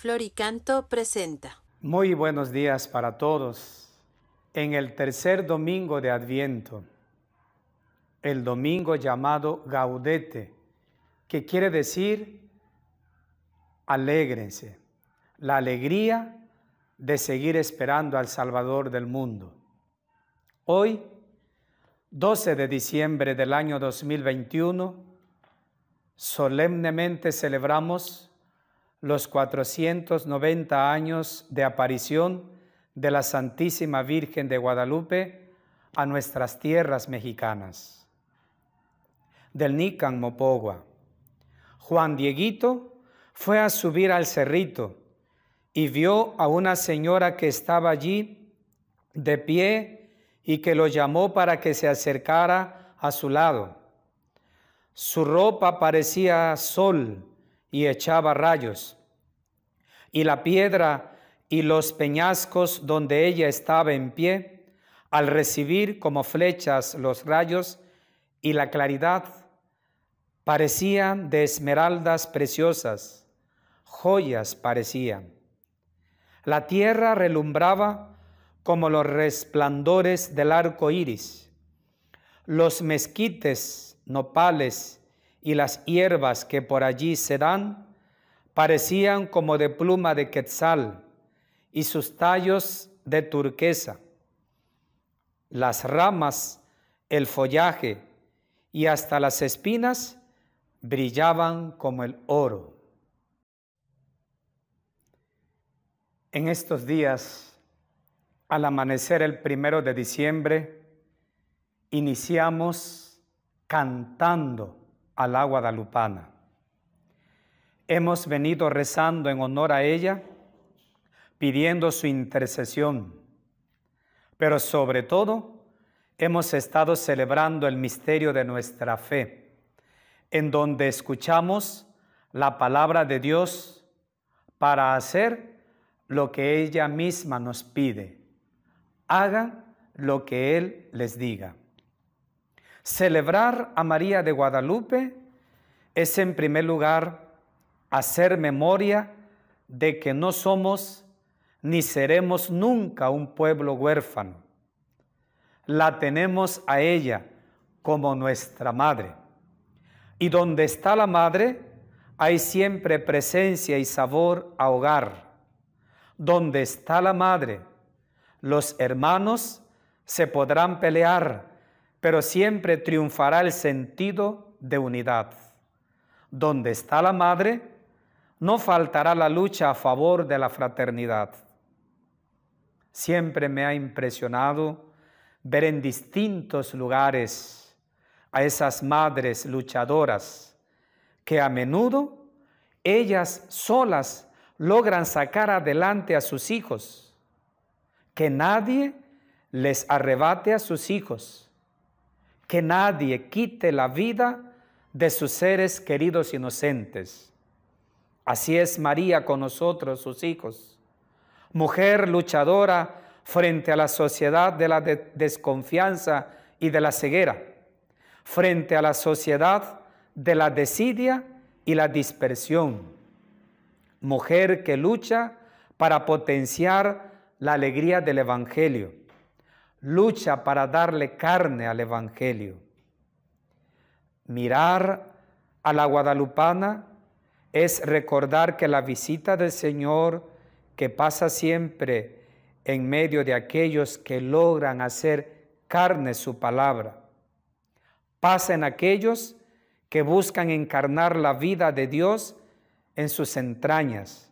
Flor y Canto presenta. Muy buenos días para todos. En el tercer domingo de Adviento, el domingo llamado Gaudete, que quiere decir alégrense, la alegría de seguir esperando al Salvador del mundo. Hoy, 12 de diciembre del año 2021, solemnemente celebramos los 490 años de aparición de la Santísima Virgen de Guadalupe a nuestras tierras mexicanas. Del Nican Mopogua. Juan Dieguito fue a subir al cerrito y vio a una señora que estaba allí de pie y que lo llamó para que se acercara a su lado. Su ropa parecía sol, y echaba rayos. Y la piedra y los peñascos donde ella estaba en pie, al recibir como flechas los rayos y la claridad, parecían de esmeraldas preciosas, joyas parecían. La tierra relumbraba como los resplandores del arco iris. Los mezquites, nopales y las hierbas que por allí se dan parecían como de pluma de quetzal y sus tallos de turquesa. Las ramas, el follaje y hasta las espinas brillaban como el oro. En estos días, al amanecer el primero de diciembre, iniciamos cantando Aguadalupana. Lupana. Hemos venido rezando en honor a ella, pidiendo su intercesión, pero sobre todo hemos estado celebrando el misterio de nuestra fe, en donde escuchamos la palabra de Dios para hacer lo que ella misma nos pide. Hagan lo que Él les diga. Celebrar a María de Guadalupe es en primer lugar hacer memoria de que no somos ni seremos nunca un pueblo huérfano. La tenemos a ella como nuestra madre. Y donde está la madre, hay siempre presencia y sabor a hogar. Donde está la madre, los hermanos se podrán pelear, pero siempre triunfará el sentido de unidad. Donde está la madre, no faltará la lucha a favor de la fraternidad. Siempre me ha impresionado ver en distintos lugares a esas madres luchadoras que a menudo ellas solas logran sacar adelante a sus hijos, que nadie les arrebate a sus hijos que nadie quite la vida de sus seres queridos inocentes. Así es María con nosotros, sus hijos, mujer luchadora frente a la sociedad de la desconfianza y de la ceguera, frente a la sociedad de la desidia y la dispersión, mujer que lucha para potenciar la alegría del Evangelio lucha para darle carne al Evangelio. Mirar a la guadalupana es recordar que la visita del Señor que pasa siempre en medio de aquellos que logran hacer carne su palabra, pasa en aquellos que buscan encarnar la vida de Dios en sus entrañas,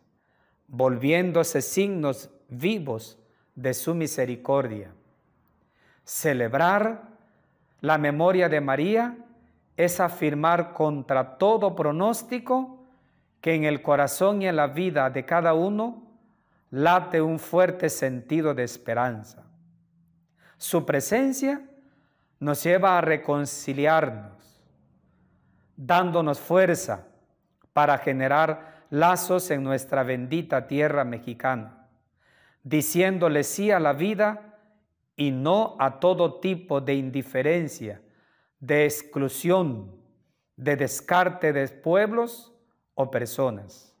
volviéndose signos vivos de su misericordia. Celebrar la memoria de María es afirmar contra todo pronóstico que en el corazón y en la vida de cada uno late un fuerte sentido de esperanza. Su presencia nos lleva a reconciliarnos, dándonos fuerza para generar lazos en nuestra bendita tierra mexicana, diciéndole sí a la vida y no a todo tipo de indiferencia, de exclusión, de descarte de pueblos o personas.